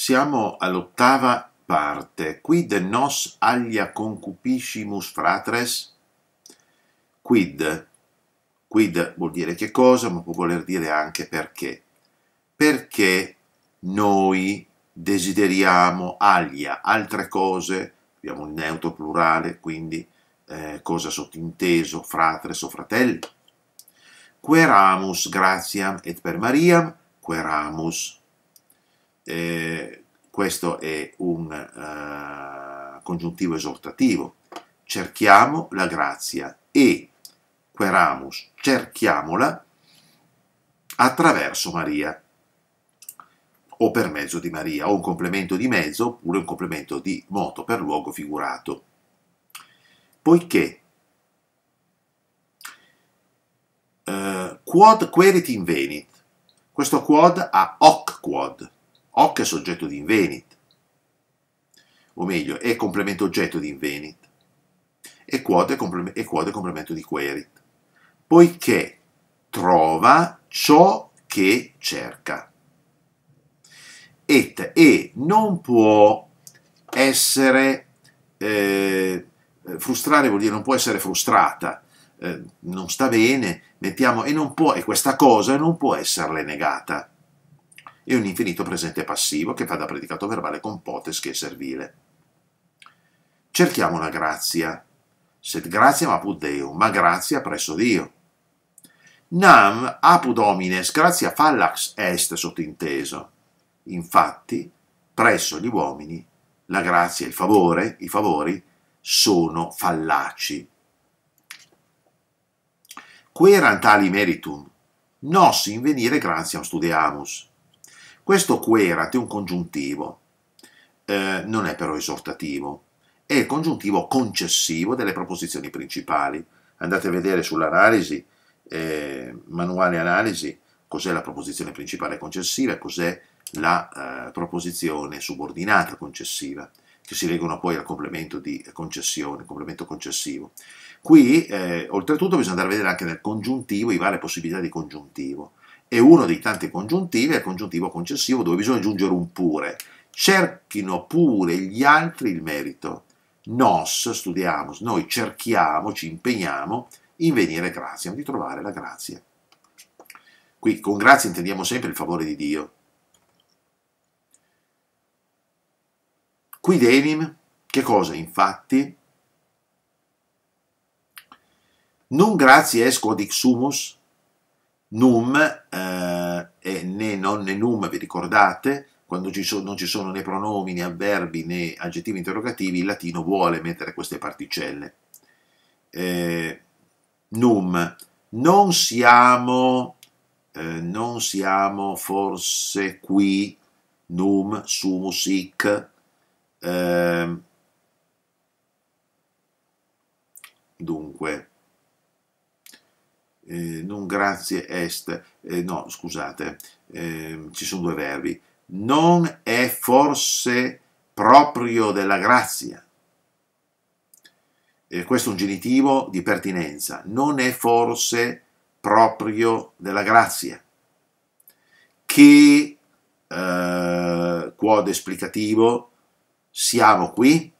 Siamo all'ottava parte. Quid nos alia concupiscimus fratres? Quid. Quid vuol dire che cosa, ma può voler dire anche perché. Perché noi desideriamo alia, altre cose, abbiamo il neutro plurale, quindi eh, cosa sottinteso, fratres o fratelli. Queramus gratiam et per Mariam, queramus eh, questo è un eh, congiuntivo esortativo, cerchiamo la grazia e queramus, cerchiamola attraverso Maria o per mezzo di Maria, o un complemento di mezzo oppure un complemento di moto per luogo figurato. Poiché eh, quod querit in venit, questo quod ha hoc quod, occhio è soggetto di Invenit, o meglio, è complemento oggetto di Invenit, e quote è, è complemento di Querit, poiché trova ciò che cerca. Et, e non può essere eh, frustrare vuol dire non può essere frustrata, eh, non sta bene, mettiamo e non può, e questa cosa non può esserle negata e un infinito presente passivo che fa da predicato verbale con potes che è servile. Cerchiamo la grazia. Sed gratia pud Deum, ma grazia presso Dio. Nam apud homines grazia fallax est sottinteso. Infatti, presso gli uomini, la grazia e il favore, i favori, sono fallaci. Querant tali meritum, nos in venire gratiam studiamus. Questo querate è un congiuntivo, eh, non è però esortativo, è il congiuntivo concessivo delle proposizioni principali. Andate a vedere sull'analisi, eh, manuale analisi, cos'è la proposizione principale concessiva e cos'è la eh, proposizione subordinata concessiva, che si legano poi al complemento di concessione, complemento concessivo. Qui, eh, oltretutto, bisogna andare a vedere anche nel congiuntivo i varie possibilità di congiuntivo è uno dei tanti congiuntivi, è il congiuntivo concessivo dove bisogna aggiungere un pure. Cerchino pure gli altri il merito. Nos, studiamo, noi cerchiamo, ci impegniamo in venire grazia, di trovare la grazia. Qui con grazia intendiamo sempre il favore di Dio. Qui denim, che cosa infatti? Non grazie esco ad ixumus, Num eh, e né non né num, vi ricordate? Quando ci so, non ci sono né pronomi né avverbi né aggettivi interrogativi, il latino vuole mettere queste particelle. Eh, num, non siamo, eh, non siamo forse qui, num, sumus hic, eh, dunque, eh, non grazie est, eh, no scusate, eh, ci sono due verbi, non è forse proprio della grazia. Eh, questo è un genitivo di pertinenza, non è forse proprio della grazia, che, eh, quod esplicativo, siamo qui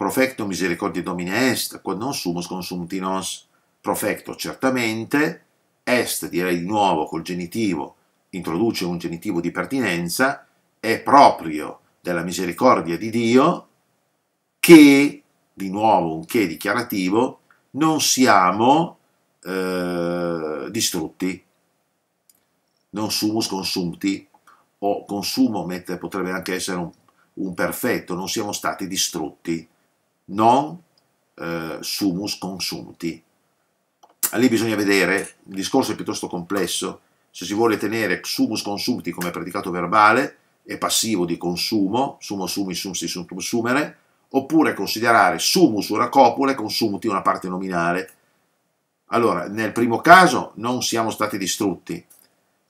Profecto misericordia domine est, quod non sumus consumti nos. Profecto certamente, est direi di nuovo col genitivo, introduce un genitivo di pertinenza, è proprio della misericordia di Dio che, di nuovo un che dichiarativo, non siamo eh, distrutti, non sumus consumti, o consumo potrebbe anche essere un, un perfetto, non siamo stati distrutti non eh, sumus consumti. Lì bisogna vedere, il discorso è piuttosto complesso, se si vuole tenere sumus consumti come predicato verbale e passivo di consumo, sumo sumi si sum consumere, oppure considerare sumus una copula e consumti una parte nominale. Allora, nel primo caso non siamo stati distrutti,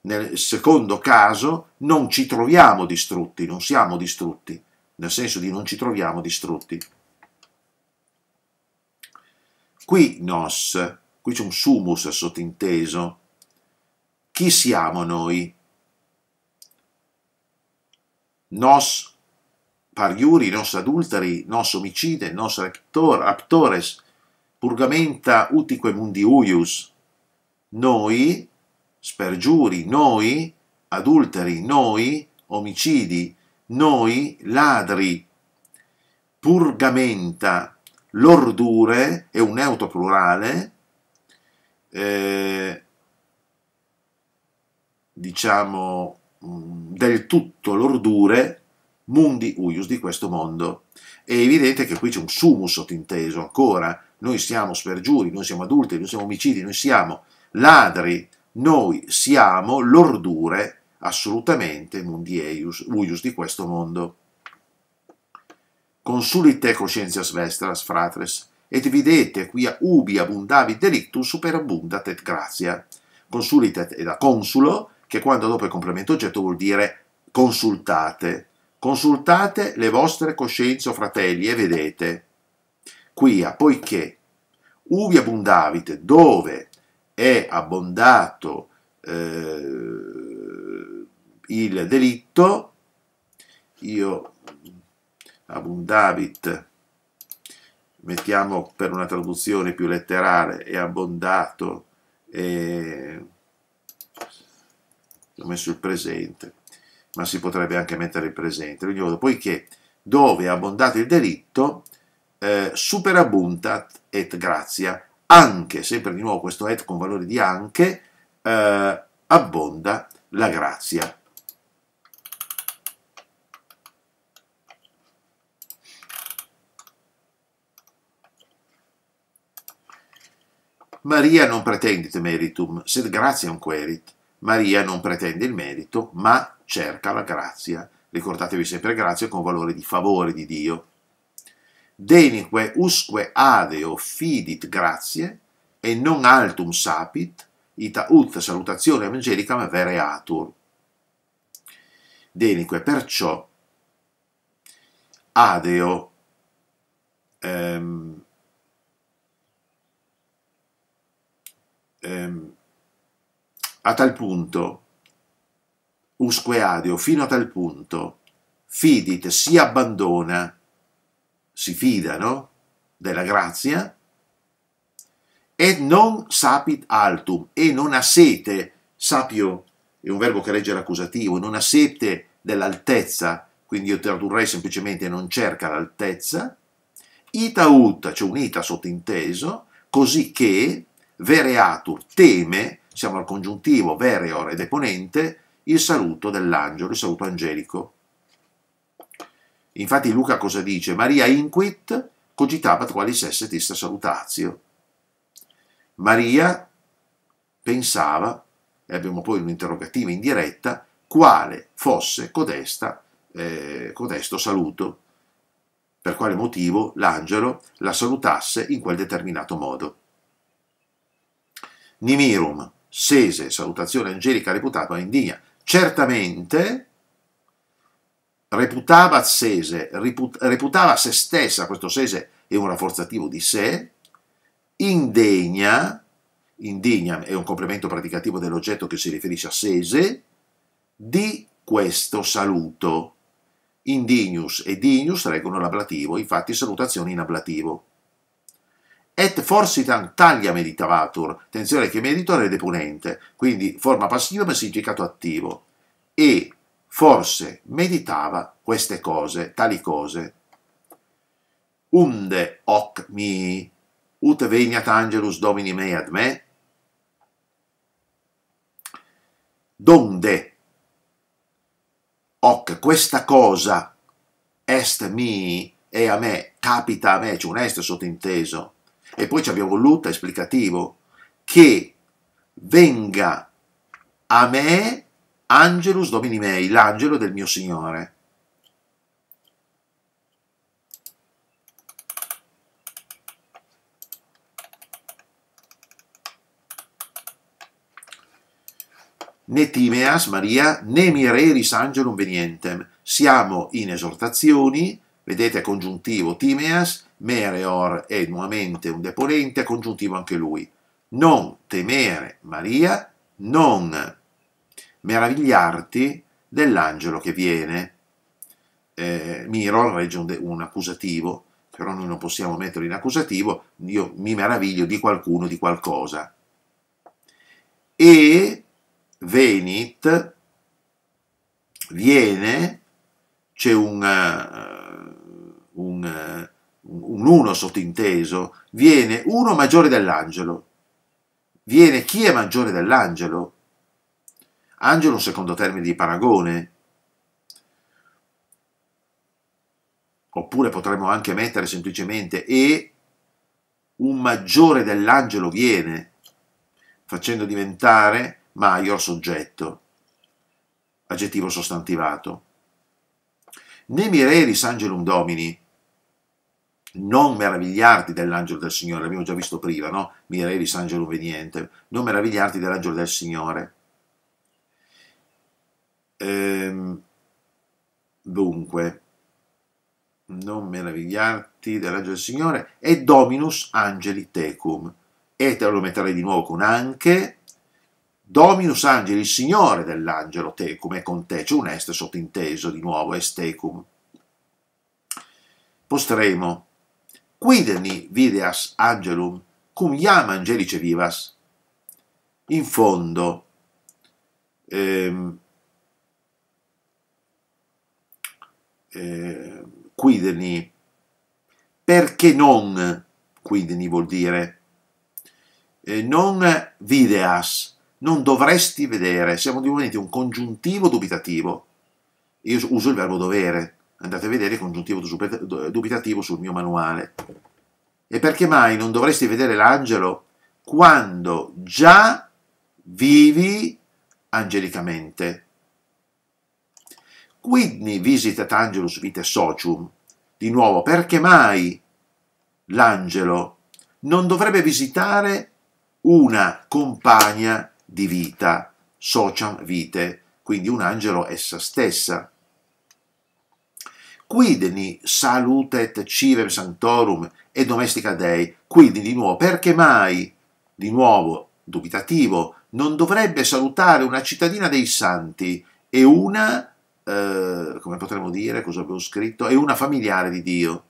nel secondo caso non ci troviamo distrutti, non siamo distrutti, nel senso di non ci troviamo distrutti. Qui nos, qui c'è un sumus sottinteso. Chi siamo noi? Nos pariuri, nos adulteri, nos omicide, nos actor, raptores, purgamenta utique mundi uius. Noi, spergiuri, noi, adulteri, noi, omicidi, noi, ladri, purgamenta, L'ordure è un neutro plurale, eh, diciamo mm, del tutto l'ordure mundi uius di questo mondo. È evidente che qui c'è un sumus sottinteso ancora. Noi siamo spergiuri, noi siamo adulti, noi siamo omicidi, noi siamo ladri, noi siamo l'ordure assolutamente mundi eius, uius di questo mondo. Consulite conscientias vestras, fratres, et videte quia ubi abundavi delictus superabundat et gratia. Consulite è da consulo, che quando dopo il complemento oggetto vuol dire consultate. Consultate le vostre coscienze o fratelli e vedete. Quia, poiché, ubi abundavit, dove è abbondato eh, il delitto, io abundavit, mettiamo per una traduzione più letterale, è abbondato, e ho messo il presente, ma si potrebbe anche mettere il presente, modo, poiché dove è abbondato il delitto, eh, superabundat et grazia, anche, sempre di nuovo questo et con valore di anche, eh, abbonda la grazia. Maria non pretendit meritum, sed gratiam querit. Maria non pretende il merito, ma cerca la grazia. Ricordatevi sempre grazia con valore di favore di Dio. Denique usque adeo fidit grazie, e non altum sapit, ita ut salutazione evangelica evangelicam vereatur. Denique perciò adeo ehm, ehm, a tal punto, usque adio, fino a tal punto, fidit, si abbandona, si fida, no? Della grazia, e non sapit altum, e non ha sete, sapio è un verbo che regge l'accusativo, non ha sete dell'altezza, quindi io tradurrei semplicemente non cerca l'altezza, ita ut, c'è cioè un ita sottinteso, così che Vereatur teme, siamo al congiuntivo vereor ed eponente, il saluto dell'angelo, il saluto angelico. Infatti Luca cosa dice? Maria inquit cogitabat qualis esset ista salutatio. Maria pensava, e abbiamo poi un'interrogativa in diretta, quale fosse codesta, eh, codesto saluto, per quale motivo l'angelo la salutasse in quel determinato modo nimirum, sese, salutazione angelica reputata indigna, certamente reputava sese, reputava se stessa, questo sese è un rafforzativo di sé, indegna, indigna è un complemento praticativo dell'oggetto che si riferisce a sese, di questo saluto. Indignus e dignus reggono l'ablativo, infatti salutazioni in ablativo. Et forsitan taglia meditavatur, attenzione che meditore è deponente, quindi forma passiva ma significato attivo. E forse meditava queste cose, tali cose. Unde hoc mi ut veniat angelus domini mei ad me? Donde hoc questa cosa est mi e a me capita a me, c'è cioè un est sottinteso e poi abbiamo l'utta esplicativo, che venga a me Angelus Domini Mei, l'angelo del mio Signore. né Timeas Maria né Mireris Angelum Venientem. Siamo in esortazioni Vedete congiuntivo Timeas, Mereor è nuovamente un deponente, congiuntivo anche lui. Non temere Maria, non meravigliarti dell'angelo che viene. Eh, Miro regge un, un accusativo, però noi non possiamo metterlo in accusativo, io mi meraviglio di qualcuno, di qualcosa. E venit, viene, c'è un eh, eh, un, un 1 sottinteso, viene uno maggiore dell'angelo. Viene chi è maggiore dell'angelo? Angelo è un secondo termine di paragone. Oppure potremmo anche mettere semplicemente e un maggiore dell'angelo viene, facendo diventare maior soggetto, aggettivo sostantivato. Nemi reris angelum domini, non meravigliarti dell'angelo del Signore, l'abbiamo già visto prima, no? Mirelis, angelo veniente, non meravigliarti dell'angelo del Signore. Ehm, dunque, non meravigliarti dell'angelo del Signore, e dominus angeli tecum, e te lo metterei di nuovo con anche, dominus angeli, il Signore dell'angelo tecum, è con te, c'è un est sottinteso di nuovo, est tecum. Postremo, quideni videas angelum cum iam angelice vivas. In fondo, ehm, eh, quideni, perché non, quideni vuol dire, eh, non videas, non dovresti vedere, siamo diventati un congiuntivo dubitativo. Io uso il verbo dovere, andate a vedere il congiuntivo dubitativo sul mio manuale. E perché mai non dovresti vedere l'angelo quando già vivi angelicamente? Quindi visitat angelus vite socium. Di nuovo, perché mai l'angelo non dovrebbe visitare una compagna di vita, sociam vite, quindi un angelo essa stessa? quidni salutet civem sanctorum e domestica dei, quindi di nuovo, perché mai, di nuovo, dubitativo, non dovrebbe salutare una cittadina dei santi e una, eh, come potremmo dire, cosa avevo scritto, e una familiare di Dio.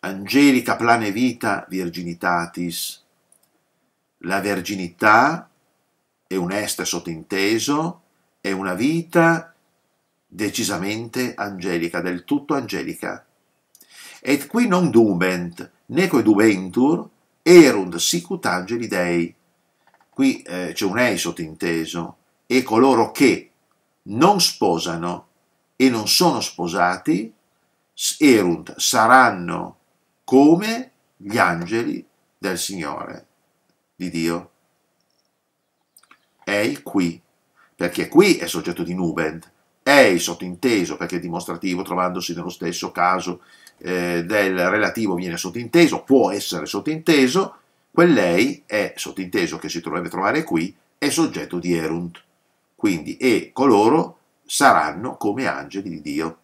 Angelica plane vita virginitatis. La verginità è un est sottinteso, è una vita decisamente angelica, del tutto angelica. Et qui non dubent, neque dubentur, erunt sicut angeli dei. Qui eh, c'è un ei sottinteso, e coloro che non sposano e non sono sposati, erunt, saranno come gli angeli del Signore, di Dio. Ei qui perché qui è soggetto di nubent, ei sottinteso perché è dimostrativo trovandosi nello stesso caso eh, del relativo viene sottinteso, può essere sottinteso, quell'ei è sottinteso che si dovrebbe trovare qui, è soggetto di erunt, quindi e coloro saranno come angeli di Dio.